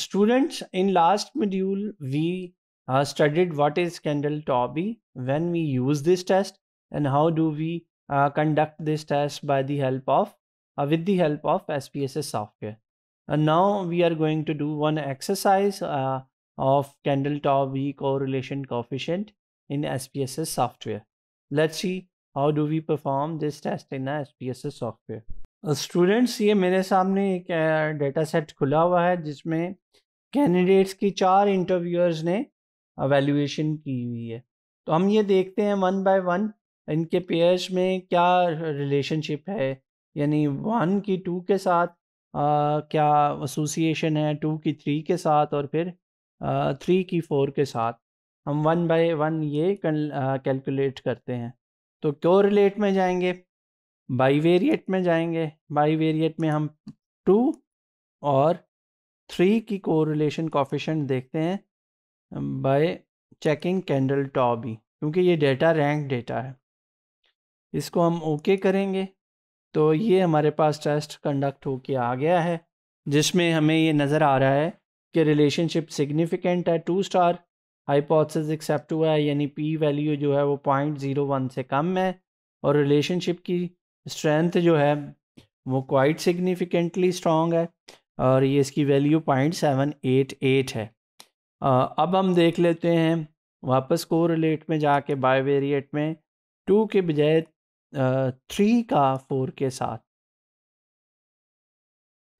students in last module we uh, studied what is Kendall B, when we use this test and how do we uh, conduct this test by the help of uh, with the help of SPSS software and uh, now we are going to do one exercise uh, of Kendall B correlation coefficient in SPSS software let's see how do we perform this test in SPSS software students ये मेरे सामने एक data set खुला हुआ है जिसमें candidates की चार इंटरव्यूअर्स ने अवेल्यूएशन की हुई है तो हम ये देखते हैं वन बाय वन इनके पेयर्स में क्या रिलेशनशिप है यानी वन की टू के साथ आ, क्या एसोसिएशन है टू की थ्री के साथ और फिर आ, थ्री की फोर के साथ हम वन बाय वन ये कैलकुलेट करते हैं तो क्यों रिलेट में जाएंगे बाईवेरिएट में जाएंगे बाईवेरिएट में हम टू और थ्री की कोरिलेशन कॉफिशेंट देखते हैं बाय चेकिंग कैंडल टॉबी क्योंकि ये डेटा रैंक डेटा है इसको हम ओके okay करेंगे तो ये हमारे पास टेस्ट कंडक्ट होके आ गया है जिसमें हमें ये नज़र आ रहा है कि रिलेशनशिप सिग्निफिकेंट है टू स्टार हाइपोथेसिस एक्सेप्ट हुआ है यानी पी वैल्यू जो है वो पॉइंट ज़ीरो वन से कम है और रिलेशनशिप की स्ट्रेंथ जो है वो क्वाइट सिग्निफिकेंटली स्ट्रॉन्ग है और ये इसकी value point seven eight eight है आ, अब हम देख लेते हैं वापस को रिलेट में जाके बायवेरिएट में टू के बजाय थ्री का फोर के साथ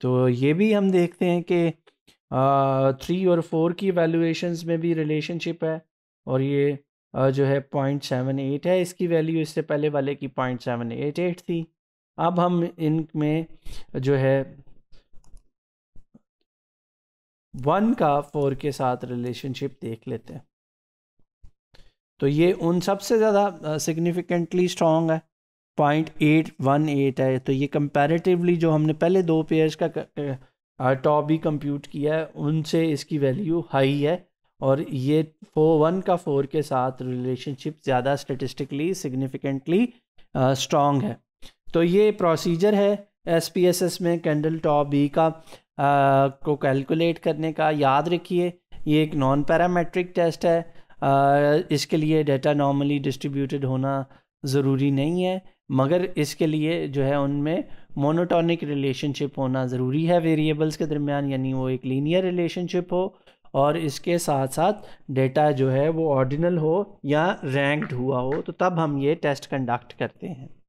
तो ये भी हम देखते हैं कि थ्री और फोर की वैल्यूएशंस में भी रिलेशनशिप है और ये जो है पॉइंट सेवन एट है इसकी वैल्यू इससे पहले वाले की पॉइंट सेवन एट एट थी अब हम इनमें जो है वन का फोर के साथ रिलेशनशिप देख लेते हैं तो ये उन सबसे ज़्यादा सिग्निफिकेंटली स्ट्रॉन्ग है पॉइंट एट वन एट है तो ये कंपैरेटिवली जो हमने पहले दो पेयर्स का टॉप भी कंप्यूट किया है उनसे इसकी वैल्यू हाई है और ये फो वन का फोर के साथ रिलेशनशिप ज़्यादा स्टेटिस्टिकली सिग्निफिकेंटली स्ट्रॉन्ग है तो ये प्रोसीजर है एस पी एस एस में कैंडल टॉप बी का आ, uh, को कैलकुलेट करने का याद रखिए ये एक नॉन पैरामेट्रिक टेस्ट है आ, uh, इसके लिए डेटा नॉर्मली डिस्ट्रीब्यूटेड होना ज़रूरी नहीं है मगर इसके लिए जो है उनमें मोनोटॉनिक रिलेशनशिप होना ज़रूरी है वेरिएबल्स के दरमियान यानी वो एक लीनियर रिलेशनशिप हो और इसके साथ साथ डेटा जो है वो ऑर्डिनल हो या रैंक्ड हुआ हो तो तब हम ये टेस्ट कंडक्ट करते हैं